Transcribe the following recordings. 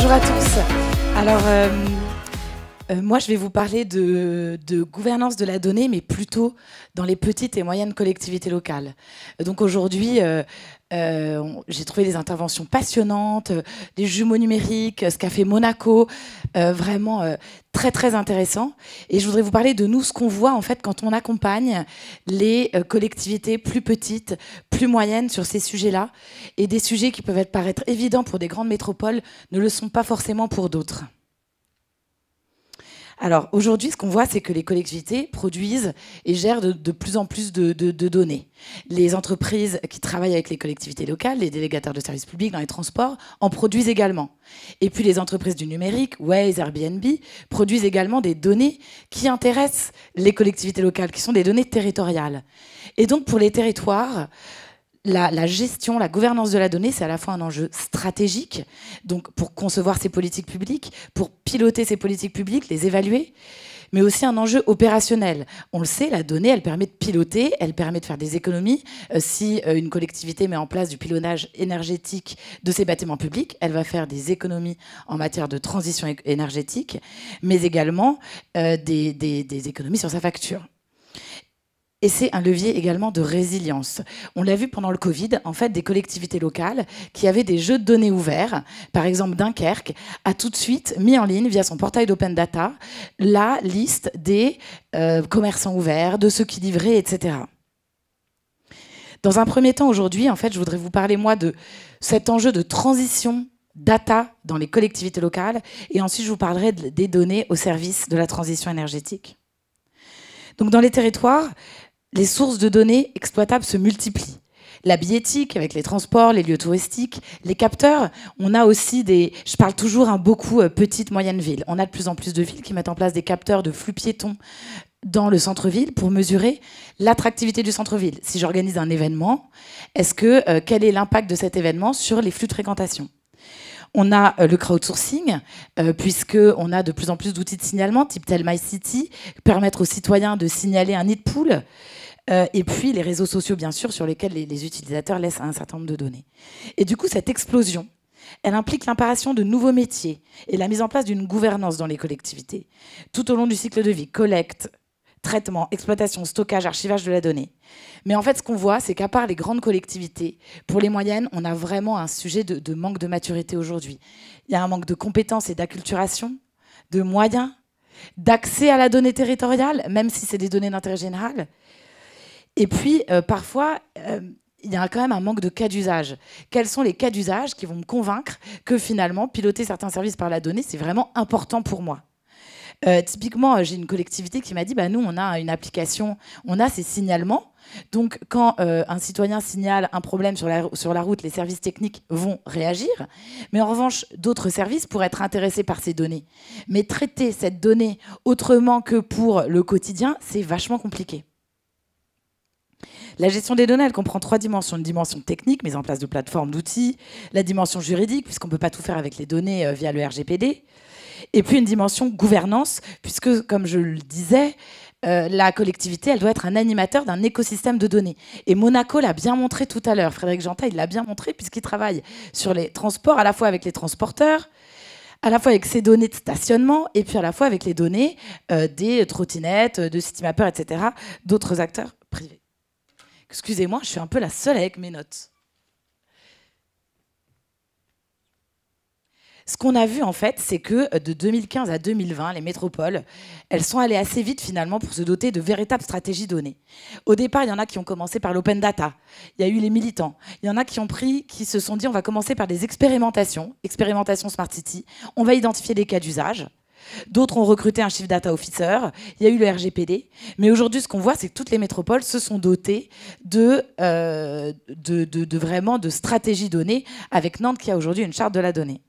Bonjour à tous. Alors, euh, euh, moi, je vais vous parler de, gouvernance de la donnée, mais plutôt dans les petites et moyennes collectivités locales. Donc aujourd'hui, euh, euh, j'ai trouvé des interventions passionnantes, des jumeaux numériques, ce qu'a fait Monaco, vraiment très très intéressant. Et je voudrais vous parler de nous, ce qu'on voit en fait quand on accompagne les collectivités plus petites, plus moyennes sur ces sujets-là, et des sujets qui peuvent être paraître évidents pour des grandes métropoles ne le sont pas forcément pour d'autres. Alors aujourd'hui, ce qu'on voit, c'est que les collectivités produisent et gèrent de, plus en plus de, de, données. Les entreprises qui travaillent avec les collectivités locales, les délégataires de services publics dans les transports, en produisent également. Et puis les entreprises du numérique, Waze, Airbnb, produisent également des données qui intéressent les collectivités locales, qui sont des données territoriales. Et donc pour les territoires, la, gestion, la gouvernance de la donnée, c'est à la fois un enjeu stratégique, donc pour concevoir ces politiques publiques, pour piloter ces politiques publiques, les évaluer, mais aussi un enjeu opérationnel. On le sait, la donnée, elle permet de piloter, elle permet de faire des économies. Euh, si euh, une collectivité met en place du pilonnage énergétique de ses bâtiments publics, elle va faire des économies en matière de transition énergétique, mais également euh, des économies sur sa facture. Et c'est un levier également de résilience. On l'a vu pendant le Covid, en fait, des collectivités locales qui avaient des jeux de données ouverts, par exemple Dunkerque, a tout de suite mis en ligne via son portail d'open data la liste des euh, commerçants ouverts, de ceux qui livraient, etc. Dans un premier temps, aujourd'hui, en fait, je voudrais vous parler, moi, de cet enjeu de transition data dans les collectivités locales, et ensuite je vous parlerai des données au service de la transition énergétique. Donc dans les territoires, les sources de données exploitables se multiplient. La biétique avec les transports, les lieux touristiques, les capteurs. On a aussi des. Je parle toujours un beaucoup euh, petites petite, moyenne ville. On a de plus en plus de villes qui mettent en place des capteurs de flux piétons dans le centre-ville pour mesurer l'attractivité du centre-ville. Si j'organise un événement, est-ce que euh, quel est l'impact de cet événement sur les flux de fréquentation on a euh, le crowdsourcing, euh, puisqu'on a de plus en plus d'outils de signalement, type Tell My City, permettre aux citoyens de signaler un nid de poule. Euh, et puis les réseaux sociaux, bien sûr, sur lesquels les, utilisateurs laissent un certain nombre de données. Et du coup, cette explosion, elle implique l'imparation de nouveaux métiers et la mise en place d'une gouvernance dans les collectivités, tout au long du cycle de vie, collecte, traitement, exploitation, stockage, archivage de la donnée. Mais en fait, ce qu'on voit, c'est qu'à part les grandes collectivités, pour les moyennes, on a vraiment un sujet de, manque de maturité aujourd'hui. Il y a un manque de compétences et d'acculturation, de moyens, d'accès à la donnée territoriale, même si c'est des données d'intérêt général. Et puis, euh, parfois, euh, il y a quand même un manque de cas d'usage. Quels sont les cas d'usage qui vont me convaincre que finalement, piloter certains services par la donnée, c'est vraiment important pour moi euh, typiquement, euh, j'ai une collectivité qui m'a dit, bah, nous, on a une application, on a ces signalements. Donc, quand euh, un citoyen signale un problème sur la, route, les services techniques vont réagir. Mais en revanche, d'autres services pourraient être intéressés par ces données. Mais traiter cette donnée autrement que pour le quotidien, c'est vachement compliqué. La gestion des données, elle comprend trois dimensions. Une dimension technique, mise en place de plateformes, d'outils, la dimension juridique, puisqu'on ne peut pas tout faire avec les données via le RGPD, et puis une dimension gouvernance, puisque, comme je le disais, euh, la collectivité, elle doit être un animateur d'un écosystème de données. Et Monaco l'a bien montré tout à l'heure. Frédéric Janta, il l'a bien montré puisqu'il travaille sur les transports, à la fois avec les transporteurs, à la fois avec ses données de stationnement et puis à la fois avec les données euh, des trottinettes, de CityMapper, etc., d'autres acteurs privés. Excusez-moi, je suis un peu la seule avec mes notes. Ce qu'on a vu, en fait, c'est que euh, de 2015 à 2020, les métropoles, elles sont allées assez vite, finalement, pour se doter de véritables stratégies données. Au départ, il y en a qui ont commencé par l'open data. Il y a eu les militants. Il y en a qui ont pris, qui se sont dit, on va commencer par des expérimentations, expérimentations Smart City. On va identifier des cas d'usage. D'autres ont recruté un chief data officer. Il y a eu le RGPD. Mais aujourd'hui, ce qu'on voit, c'est que toutes les métropoles se sont dotées euh, de, de, vraiment de stratégies données, avec Nantes qui a aujourd'hui une charte de la donnée.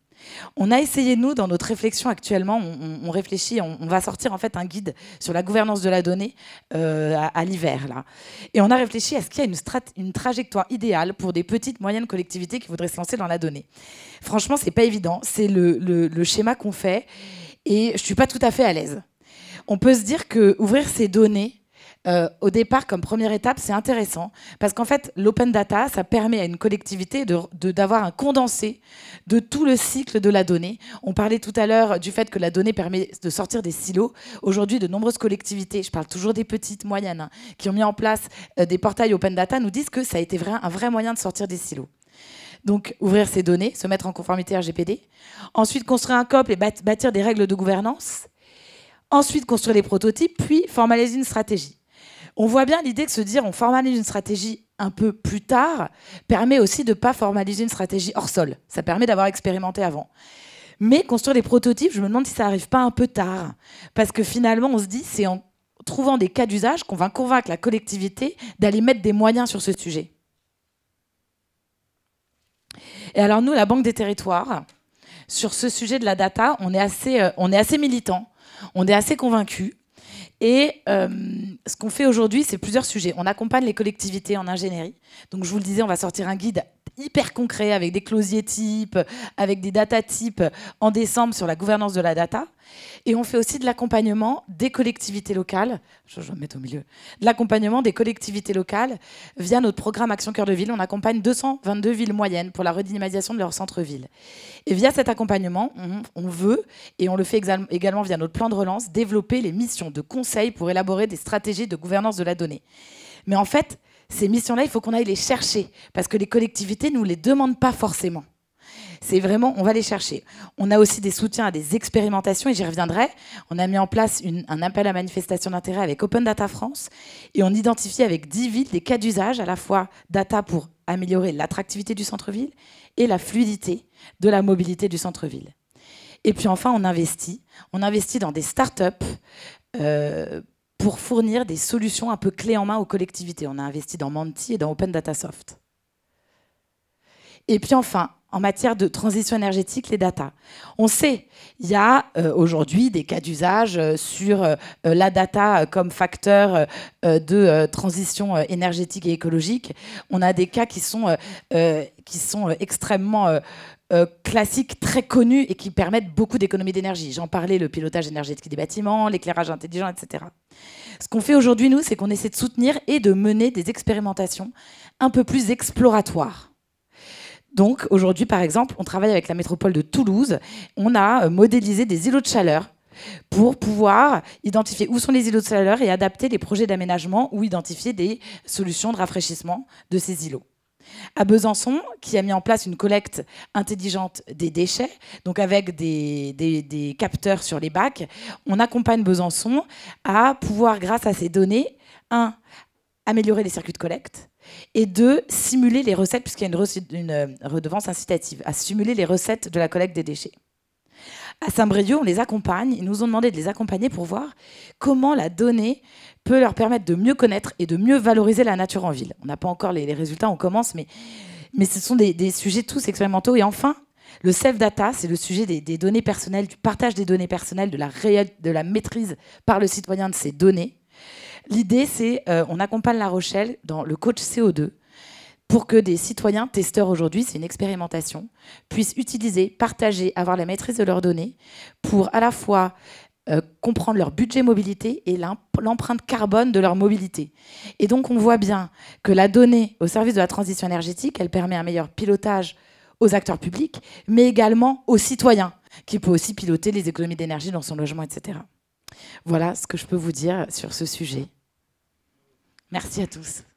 On a essayé, nous, dans notre réflexion actuellement, on, réfléchit, on, va sortir en fait un guide sur la gouvernance de la donnée euh, à, l'hiver. Et on a réfléchi à ce qu'il y a une, trajectoire idéale pour des petites, moyennes collectivités qui voudraient se lancer dans la donnée. Franchement, c'est pas évident. C'est le, schéma qu'on fait et je suis pas tout à fait à l'aise. On peut se dire qu'ouvrir ouvrir ces données, euh, au départ, comme première étape, c'est intéressant parce qu'en fait, l'open data, ça permet à une collectivité d'avoir de, d'avoir un condensé de tout le cycle de la donnée. On parlait tout à l'heure du fait que la donnée permet de sortir des silos. Aujourd'hui, de nombreuses collectivités, je parle toujours des petites, moyennes, hein, qui ont mis en place euh, des portails open data, nous disent que ça a été un vrai moyen de sortir des silos. Donc, ouvrir ces données, se mettre en conformité RGPD. Ensuite, construire un COP et bâtir des règles de gouvernance. Ensuite, construire des prototypes, puis formaliser une stratégie. On voit bien l'idée que se dire on formalise une stratégie un peu plus tard permet aussi de ne pas formaliser une stratégie hors sol. Ça permet d'avoir expérimenté avant. Mais construire des prototypes, je me demande si ça n'arrive pas un peu tard. Parce que finalement, on se dit, c'est en trouvant des cas d'usage qu'on va convaincre la collectivité d'aller mettre des moyens sur ce sujet. Et alors nous, la Banque des Territoires, sur ce sujet de la data, on est assez, euh, on est assez militant, on est assez convaincu. Et euh, ce qu'on fait aujourd'hui, c'est plusieurs sujets. On accompagne les collectivités en ingénierie. Donc, je vous le disais, on va sortir un guide hyper concret avec des closiers types, avec des data types en décembre sur la gouvernance de la data. Et on fait aussi de l'accompagnement des collectivités locales, je vais me mettre au milieu, de l'accompagnement des collectivités locales via notre programme Action Cœur de Ville. On accompagne 222 villes moyennes pour la redynamisation de leur centre-ville. Et via cet accompagnement, on, veut, et on le fait également via notre plan de relance, développer les missions de conseil pour élaborer des stratégies de gouvernance de la donnée. Mais en fait, ces missions-là, il faut qu'on aille les chercher, parce que les collectivités ne nous les demandent pas forcément. C'est vraiment, on va les chercher. On a aussi des soutiens à des expérimentations, et j'y reviendrai. On a mis en place un appel à manifestation d'intérêt avec Open Data France, et on identifie avec 10 villes des cas d'usage, à la fois data pour améliorer l'attractivité du centre-ville et la fluidité de la mobilité du centre-ville. Et puis enfin, on investit. On investit dans des start-up euh, pour fournir des solutions un peu clés en main aux collectivités. On a investi dans Manti et dans Open Data Soft. Et puis enfin, en matière de transition énergétique, les data. On sait, il y a euh, aujourd'hui des cas d'usage euh, sur euh, la data comme facteur de transition énergétique et écologique. On a des cas qui sont, qui sont extrêmement euh, classiques très connus et qui permettent beaucoup d'économies d'énergie. J'en parlais, le pilotage énergétique des bâtiments, l'éclairage intelligent, etc. Ce qu'on fait aujourd'hui, nous, c'est qu'on essaie de soutenir et de mener des expérimentations un peu plus exploratoires. Donc aujourd'hui, par exemple, on travaille avec la métropole de Toulouse. On a euh, modélisé des îlots de chaleur pour pouvoir identifier où sont les îlots de chaleur et adapter les projets d'aménagement ou identifier des solutions de rafraîchissement de ces îlots à Besançon, qui a mis en place une collecte intelligente des déchets, donc avec des, capteurs sur les bacs, on accompagne Besançon à pouvoir, grâce à ces données, un, améliorer les circuits de collecte, et 2. simuler les recettes, puisqu'il y a une euh, redevance incitative, à simuler les recettes de la collecte des déchets à Saint-Brieuc, on les accompagne. Ils nous ont demandé de les accompagner pour voir comment la donnée peut leur permettre de mieux connaître et de mieux valoriser la nature en ville. On n'a pas encore les, résultats, on commence, mais, mais ce sont des, sujets tous expérimentaux. Et enfin, le self data, c'est le sujet des, données personnelles, du partage des données personnelles, de la, maîtrise par le citoyen de ces données. L'idée, c'est euh, on accompagne La Rochelle dans le coach CO2, pour que des citoyens testeurs aujourd'hui, c'est une expérimentation, puissent utiliser, partager, avoir la maîtrise de leurs données pour à la fois euh, comprendre leur budget mobilité et l'empreinte carbone de leur mobilité. Et donc on voit bien que la donnée au service de la transition énergétique, elle permet un meilleur pilotage aux acteurs publics, mais également aux citoyens, qui peut aussi piloter les économies d'énergie dans son logement, etc. Voilà ce que je peux vous dire sur ce sujet. Merci à tous.